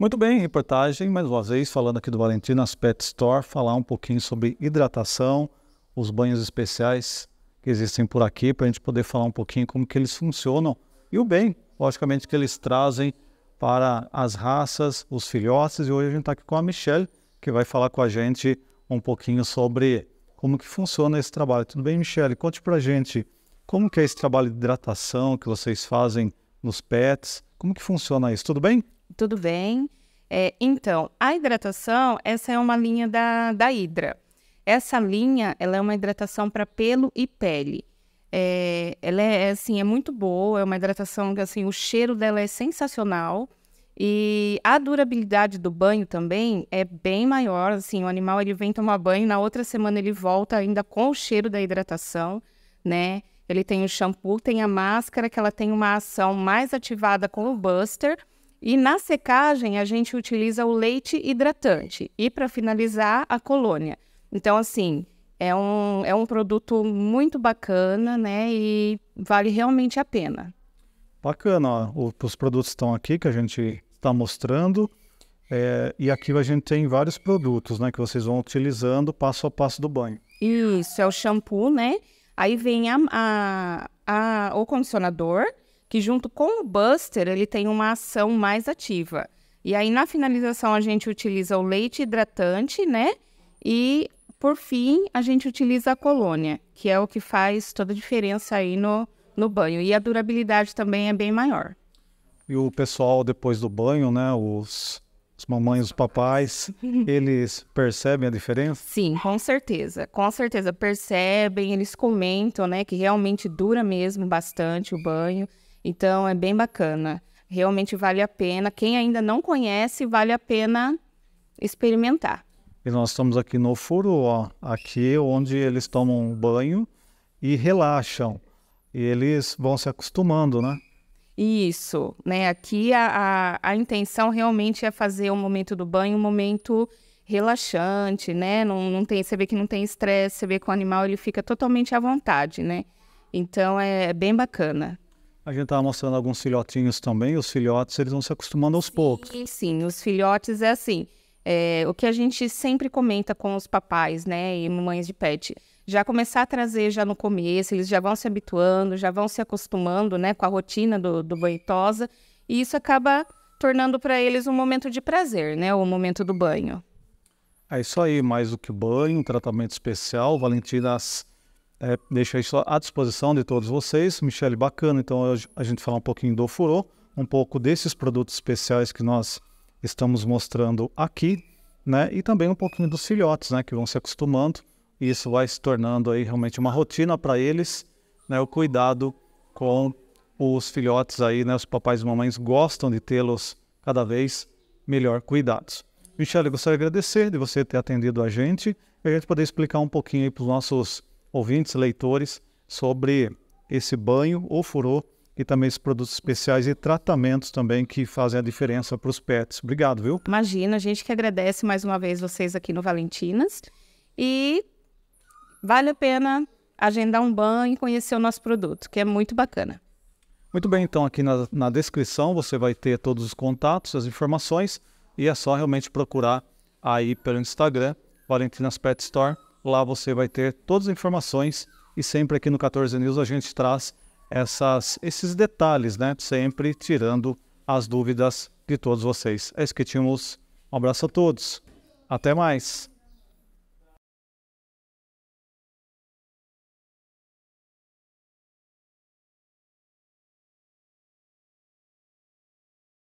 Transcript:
Muito bem, reportagem, mais uma vez, falando aqui do Valentinas Pet Store, falar um pouquinho sobre hidratação, os banhos especiais que existem por aqui, para a gente poder falar um pouquinho como que eles funcionam e o bem, logicamente, que eles trazem para as raças, os filhotes, e hoje a gente está aqui com a Michelle, que vai falar com a gente um pouquinho sobre como que funciona esse trabalho. Tudo bem, Michelle? Conte para a gente como que é esse trabalho de hidratação que vocês fazem nos pets, como que funciona isso, tudo bem? Tudo bem. É, então, a hidratação, essa é uma linha da, da Hidra. Essa linha, ela é uma hidratação para pelo e pele. É, ela é, é, assim, é muito boa, é uma hidratação que, assim, o cheiro dela é sensacional. E a durabilidade do banho também é bem maior, assim, o animal, ele vem tomar banho, na outra semana ele volta ainda com o cheiro da hidratação, né? Ele tem o shampoo, tem a máscara, que ela tem uma ação mais ativada com o Buster, e na secagem, a gente utiliza o leite hidratante. E para finalizar, a colônia. Então, assim, é um, é um produto muito bacana, né? E vale realmente a pena. Bacana, ó. os produtos estão aqui que a gente está mostrando. É, e aqui a gente tem vários produtos, né? Que vocês vão utilizando passo a passo do banho. Isso, é o shampoo, né? Aí vem a, a, a o condicionador que junto com o Buster ele tem uma ação mais ativa. E aí na finalização a gente utiliza o leite hidratante, né? E por fim a gente utiliza a colônia, que é o que faz toda a diferença aí no, no banho. E a durabilidade também é bem maior. E o pessoal depois do banho, né? Os mamães, os papais, eles percebem a diferença? Sim, com certeza. Com certeza percebem, eles comentam, né, que realmente dura mesmo bastante o banho. Então é bem bacana. Realmente vale a pena. Quem ainda não conhece, vale a pena experimentar. E nós estamos aqui no furo, ó, aqui onde eles tomam banho e relaxam. E eles vão se acostumando, né? Isso, né? Aqui a, a, a intenção realmente é fazer o momento do banho um momento relaxante, né? Não, não tem, você vê que não tem estresse, você vê que o animal ele fica totalmente à vontade, né? Então é, é bem bacana. A gente estava tá mostrando alguns filhotinhos também. Os filhotes, eles vão se acostumando aos sim, poucos. Sim, os filhotes é assim. É, o que a gente sempre comenta com os papais, né, e mães de pet, já começar a trazer já no começo, eles já vão se habituando, já vão se acostumando, né, com a rotina do, do banho tosa, e isso acaba tornando para eles um momento de prazer, né, o momento do banho. É isso aí, mais do que banho, um tratamento especial. Valentina é, deixo isso à disposição de todos vocês. Michele, bacana, então hoje a gente falar um pouquinho do furô, um pouco desses produtos especiais que nós estamos mostrando aqui, né? E também um pouquinho dos filhotes, né? Que vão se acostumando e isso vai se tornando aí realmente uma rotina para eles, né? O cuidado com os filhotes aí, né? Os papais e mamães gostam de tê-los cada vez melhor cuidados. Michele, gostaria de agradecer de você ter atendido a gente e a gente poder explicar um pouquinho aí para os nossos ouvintes, leitores, sobre esse banho ou furô e também esses produtos especiais e tratamentos também que fazem a diferença para os pets. Obrigado, viu? Imagina, a gente que agradece mais uma vez vocês aqui no Valentinas. E vale a pena agendar um banho e conhecer o nosso produto, que é muito bacana. Muito bem, então aqui na, na descrição você vai ter todos os contatos, as informações e é só realmente procurar aí pelo Instagram, Valentinas Pet Store Lá você vai ter todas as informações e sempre aqui no 14 News a gente traz essas, esses detalhes, né? Sempre tirando as dúvidas de todos vocês. É isso que tínhamos. Um abraço a todos. Até mais.